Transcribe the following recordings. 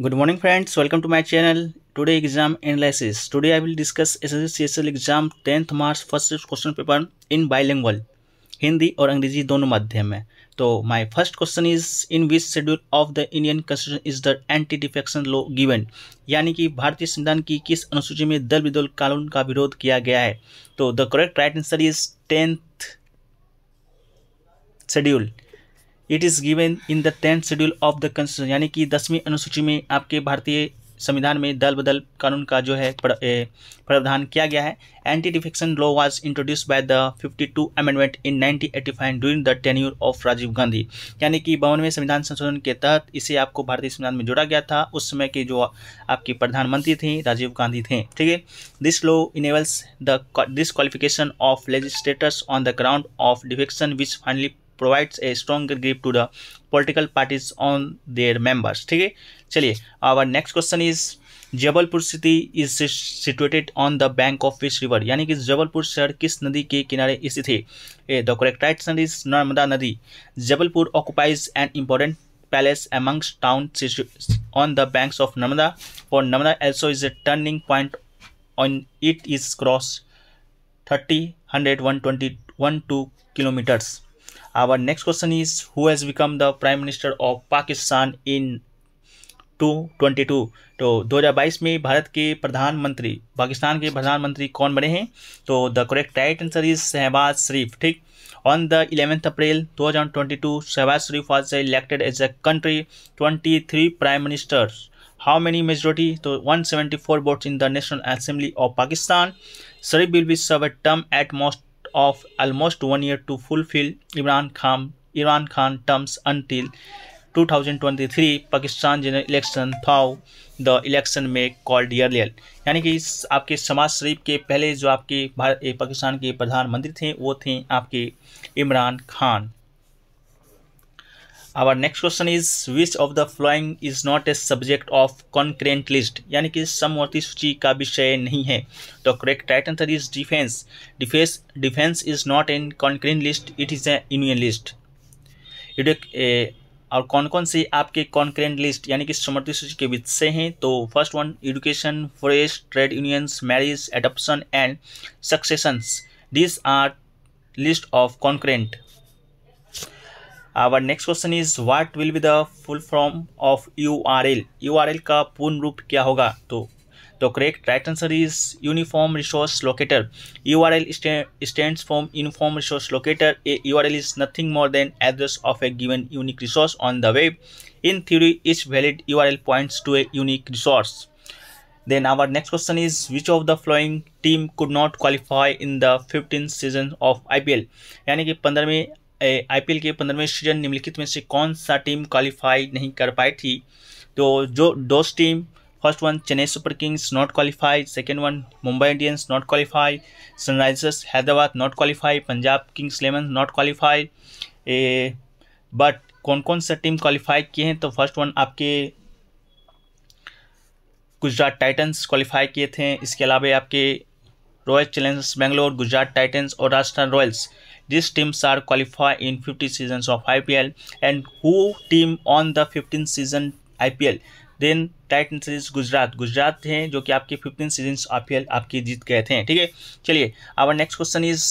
Good morning friends welcome to my channel today exam analysis. Today I will discuss SSC exam tenth March first question paper in bilingual Hindi और अंग्रेजी दोनों माध्यम में तो my first question is in which schedule of the Indian constitution is the anti defection law given यानी कि भारतीय संविधान की किस अनुसूची में दल विदोल कानून का विरोध किया गया है तो the correct right answer is tenth schedule it is given in the tenth schedule of the constitution यानी कि दसवीं अनुसूची में आपके भारतीय संविधान में दल बदल कानून का जो है प्रावधान किया गया है anti defection law was introduce by the 52 amendment in 1985 during the tenure of Rajiv Gandhi यानी कि बावनवें संविधान संशोधन के तहत इसे आपको भारतीय संविधान में जोड़ा गया था उस समय के जो आपके प्रधानमंत्री थे राजीव गांधी थे ठीक है this law enables the qualification of legislators on the ground of defection which finally provides a stronger grip to the political parties on their members theek hai chaliye our next question is Jabalpur city is situated on the bank of which river यानी कि जबलपुर शहर किस नदी के किनारे स्थित है a the correct right सन इज नर्मदा नदी Jabalpur occupies an important palace amongst town on the banks of Narmada और Narmada also is a turning point on it is cross thirty hundred one twenty one two kilometres our next question is who has become the prime minister of pakistan in 2022 तो 2022 में भारत के प्रधानमंत्री पाकिस्तान के प्रधानमंत्री कौन बने हैं तो the correct right answer is Shahbaz Sharif ठीक on the eleventh April 2022 Shahbaz Sharif was elected as a country twenty three prime minister how many majority तो one seventy four in the national assembly of Pakistan Sharif will be serve a term at most of almost one year to fulfill Imran Khan Imran Khan terms until 2023 Pakistan general election though the election may called earlier यानी कि इस आपके समाज शरीफ के पहले जो आपके भारत पाकिस्तान के प्रधानमंत्री थे वो थे आपके Imran Khan our next question is which of the following is not a subject of concurrent list यानी कि समवर्ती सूची का विषय नहीं है तो correct right answer is defence defence defence is not in concurrent list it is a union list और कौन कौन से आपके कॉन्क्रेंट लिस्ट यानी कि समर्थी सूची के विषय हैं तो first one education forest trade unions marriage adoption and successions this are list of concurrent our next question is what will be the full form of U R L U R L का पूर्ण रूप क्या होगा तो तो correct right answer is uniform resource locator U R L stand form uniform resource locator a U L is nothing more than address of a given unique resource on the web in theory is valid U R L points to a unique resource then our next question is which of the following team could not qualify in the fifteen season of I P L यानी कि पंद्रहवीं IPL के पंद्रहवें season निम्नलिखित में से कौन सा टीम क्वालिफाई नहीं कर पाई थी तो जो दोस्त team first one Chennai Super Kings not qualify second one Mumbai Indians not qualify Sunrisers Hyderabad not qualify Punjab Kings Eleven not qualify but कौन कौन सा टीम क्वालिफाई किए हैं तो फर्स्ट वन आपके गुजरात टाइटंस क्वालिफाई किए थे इसके अलावा आपके Royal Challengers Bangalore Gujarat Titans और Rajasthan Royals this These teams are qualified in 50 seasons of IPL and who team on the 15 season IPL then Titan series Gujarat Gujarat हैं जो कि आपके फिफ्टीन सीजन एल आपके जीत गए थे ठीक है चलिए अब next question is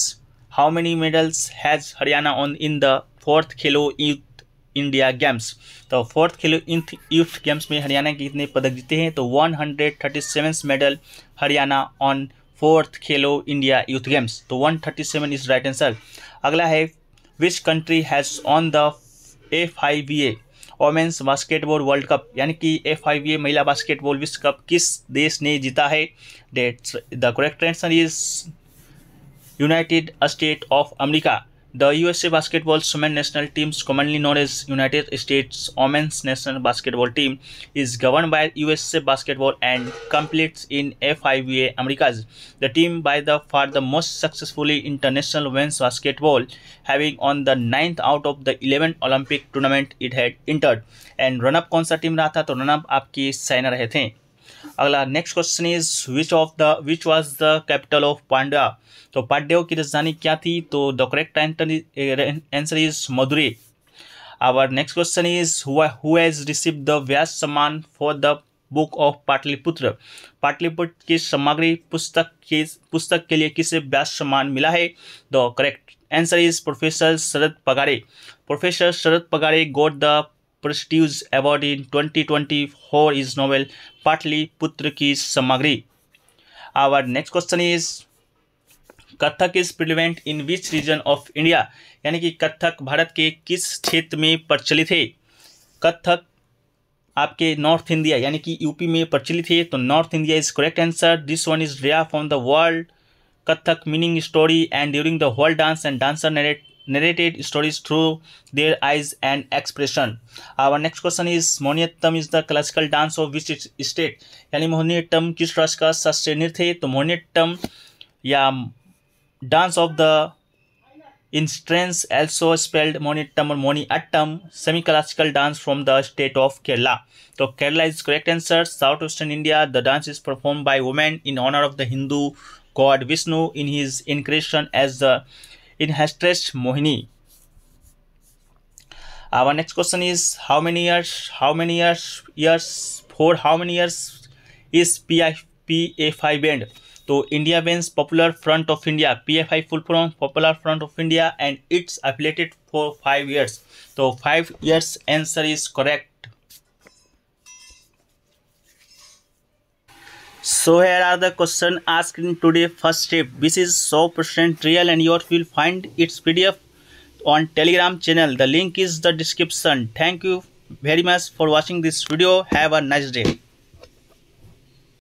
how many medals has Haryana won in the fourth Khelo youth India games तो फोर्थ खेलो इंथ यूथ गेम्स में हरियाणा के कितने पदक जीते हैं तो one hundred thirty 137 medal Haryana won fourth Khelo India youth games तो one thirty seven is right answer अगला है which country has won the F I B A women's basketball world cup यानी कि एफ आई बी ए महिला basketball विश्व cup किस देश ने जीता है that the correct answer is United State of America The USA basketball women national team, commonly known as United States Women's National Basketball Team, is governed by USA Basketball and competes in FIBA Americas. The team by the far the most successfully international women's basketball, having on the ninth out of the 11 Olympic tournament it had entered. And run-up concert team रहा to run-up आपकी साइना रहे थे अगला next question is which of the which was the capital of Pandya तो पांड्यों की राजधानी क्या थी तो the correct answer is Madurai our next question is who has receive the Vyas Samman for the book of Pataliputra Pataliputra की सामग्री पुस्तक के पुस्तक के लिए किसे व्यास सम्मान मिला है the correct answer is professor Sharad Pagare professor Sharad Pagare got the prestigious award in 2024 novel Pataliputra की सामग्री our next question is Kathak is prevalent in which region of India यानी कि कथक भारत के किस क्षेत्र में प्रचलित है कथक आपके नॉर्थ इंडिया यानी कि यूपी में प्रचलित है तो north India is correct answer this one is Riya from the world Kathak meaning story and during the world dance and dancer narrate narrated stories through their eyes and expression. Our next question is Mohiniyattam is the classical dance of which state? यानी मोहिनीअट्टम किस राष्ट्र का शास्त्रीय नृत्य है तो मोहिनीअट्टम या dance of the enchantress also spelled Mohinattam और Moniyattam semi classical dance from the state of Kerala तो Kerala is correct answer south western India the dance is perform by women in honour of the Hindu god Vishnu in his incarnation as the in Hastres Mohini. Our next question is how many years, how many years, years, for how many years is five band? So India bands Popular Front of India, PFI full form Popular Front of India and it's affiliated for 5 years. So 5 years answer is correct. So here are the question asked in today first step. This is 100% real and you will find its PDF on Telegram channel. The link is the description. Thank you very much for watching this video. Have a nice day.